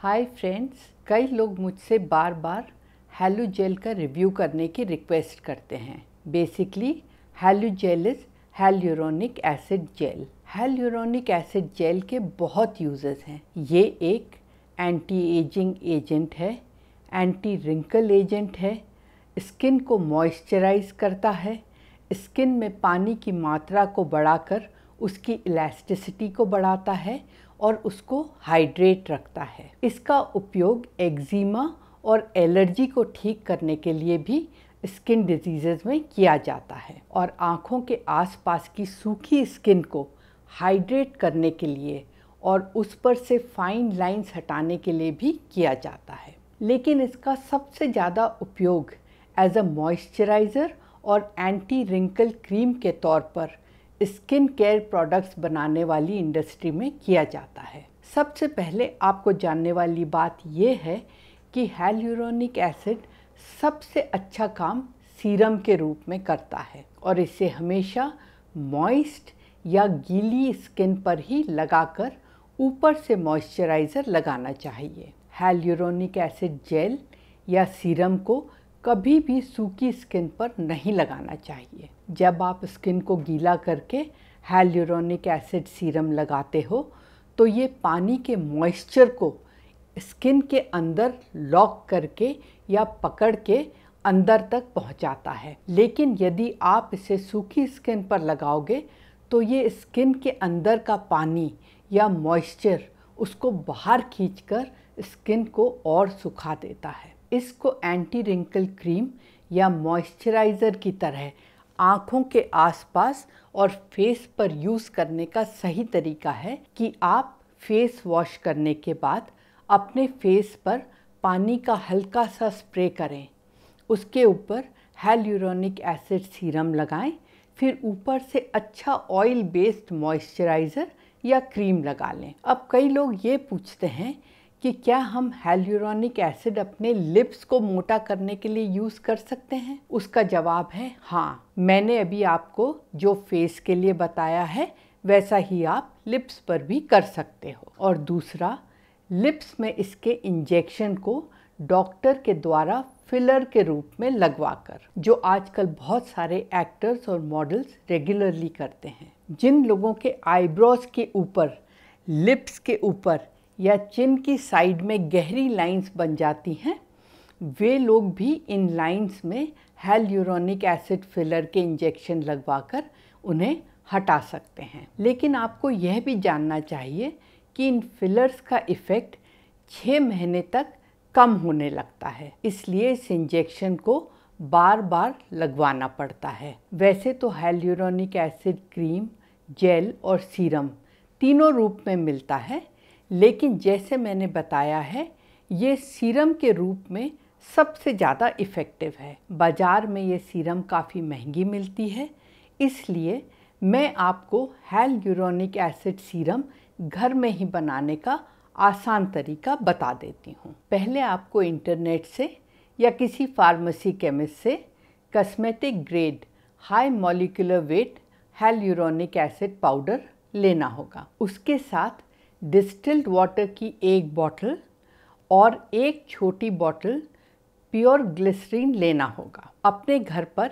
hi friends कई लोग मुझसे बार बार हेलो जेल का रिव्यू करने की रिक्वेस्ट करते हैं basically hello gel is hyaluronic acid gel hyaluronic acid gel के बहुत यूजेस हैं ये एक एंटी एजिंग एजेंट है एंटी रिंकल एजेंट है स्किन को मॉइस्चराइज करता है स्किन में पानी की मात्रा को बढ़ाकर उसकी इलास्टिसिटी को बढ़ाता है और उसको हाइड्रेट रखता है इसका उपयोग एक्जिमा और एलर्जी को ठीक करने के लिए भी स्किन डिजीज़ में किया जाता है और आँखों के आसपास की सूखी स्किन को हाइड्रेट करने के लिए और उस पर से फाइन लाइंस हटाने के लिए भी किया जाता है लेकिन इसका सबसे ज़्यादा उपयोग एज अ मॉइस्चराइज़र और एंटी रिंकल क्रीम के तौर पर स्किन केयर प्रोडक्ट्स बनाने वाली इंडस्ट्री में किया जाता है सबसे पहले आपको जानने वाली बात यह है कि हेल्यूरोनिक एसिड सबसे अच्छा काम सीरम के रूप में करता है और इसे हमेशा मॉइस्ट या गीली स्किन पर ही लगाकर ऊपर से मॉइस्चराइज़र लगाना चाहिए हेल्यूरोनिक एसिड जेल या सीरम को कभी भी सूखी स्किन पर नहीं लगाना चाहिए जब आप स्किन को गीला करके हेल्यूरोनिक एसिड सीरम लगाते हो तो ये पानी के मॉइस्चर को स्किन के अंदर लॉक करके या पकड़ के अंदर तक पहुंचाता है लेकिन यदि आप इसे सूखी स्किन पर लगाओगे तो ये स्किन के अंदर का पानी या मॉइस्चर उसको बाहर खींचकर स्किन को और सुखा देता है इसको एंटी रिंकल क्रीम या मॉइस्चराइज़र की तरह आँखों के आसपास और फेस पर यूज़ करने का सही तरीका है कि आप फेस वॉश करने के बाद अपने फेस पर पानी का हल्का सा स्प्रे करें उसके ऊपर हेल्यूरोनिक एसिड सीरम लगाएं फिर ऊपर से अच्छा ऑयल बेस्ड मॉइस्चराइज़र या क्रीम लगा लें अब कई लोग ये पूछते हैं कि क्या हम हेल्यूरोनिक एसिड अपने लिप्स को मोटा करने के लिए यूज़ कर सकते हैं उसका जवाब है हाँ मैंने अभी आपको जो फेस के लिए बताया है वैसा ही आप लिप्स पर भी कर सकते हो और दूसरा लिप्स में इसके इंजेक्शन को डॉक्टर के द्वारा फिलर के रूप में लगवा कर जो आजकल बहुत सारे एक्टर्स और मॉडल्स रेगुलरली करते हैं जिन लोगों के आईब्रोज के ऊपर लिप्स के ऊपर या चिन की साइड में गहरी लाइंस बन जाती हैं वे लोग भी इन लाइंस में हेल्यूरोनिक एसिड फिलर के इंजेक्शन लगवाकर उन्हें हटा सकते हैं लेकिन आपको यह भी जानना चाहिए कि इन फिलर्स का इफ़ेक्ट छः महीने तक कम होने लगता है इसलिए इस इंजेक्शन को बार बार लगवाना पड़ता है वैसे तो हेल्यूरोनिक एसिड क्रीम जेल और सीरम तीनों रूप में मिलता है लेकिन जैसे मैंने बताया है ये सीरम के रूप में सबसे ज़्यादा इफ़ेक्टिव है बाज़ार में ये सीरम काफ़ी महंगी मिलती है इसलिए मैं आपको हेल यूरोनिक एसिड सीरम घर में ही बनाने का आसान तरीका बता देती हूँ पहले आपको इंटरनेट से या किसी फार्मेसी केमिस्ट से cosmetic grade high molecular weight hyaluronic acid powder लेना होगा उसके साथ डिस्टिल्ड वाटर की एक बॉटल और एक छोटी बॉटल प्योर ग्लिसरीन लेना होगा अपने घर पर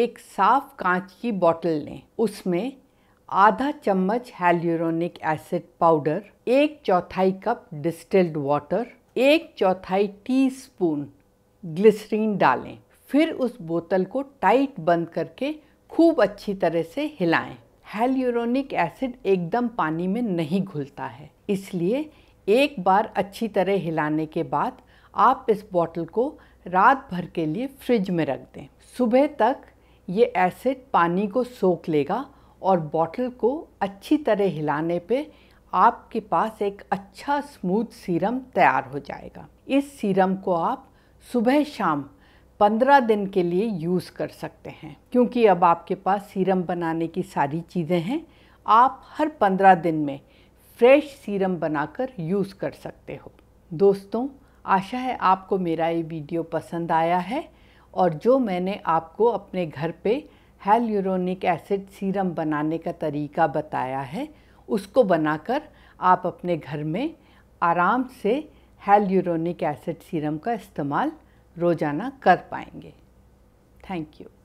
एक साफ कांच की बॉटल लें उसमें आधा चम्मच हेल्यूरोनिक एसिड पाउडर एक चौथाई कप डिस्टिल्ड वाटर एक चौथाई टीस्पून ग्लिसरीन डालें फिर उस बोतल को टाइट बंद करके खूब अच्छी तरह से हिलाएं हेल्यूरोनिक एसिड एकदम पानी में नहीं घुलता है इसलिए एक बार अच्छी तरह हिलाने के बाद आप इस बॉटल को रात भर के लिए फ्रिज में रख दें सुबह तक ये एसिड पानी को सोख लेगा और बॉटल को अच्छी तरह हिलाने पे आपके पास एक अच्छा स्मूथ सीरम तैयार हो जाएगा इस सीरम को आप सुबह शाम पंद्रह दिन के लिए यूज़ कर सकते हैं क्योंकि अब आपके पास सीरम बनाने की सारी चीज़ें हैं आप हर पंद्रह दिन में फ्रेश सीरम बनाकर यूज़ कर सकते हो दोस्तों आशा है आपको मेरा ये वीडियो पसंद आया है और जो मैंने आपको अपने घर पे हेल्यूरोनिक एसिड सीरम बनाने का तरीका बताया है उसको बनाकर आप अपने घर में आराम से हेल्यूरोनिक एसिड सीरम का इस्तेमाल रोज़ाना कर पाएंगे थैंक यू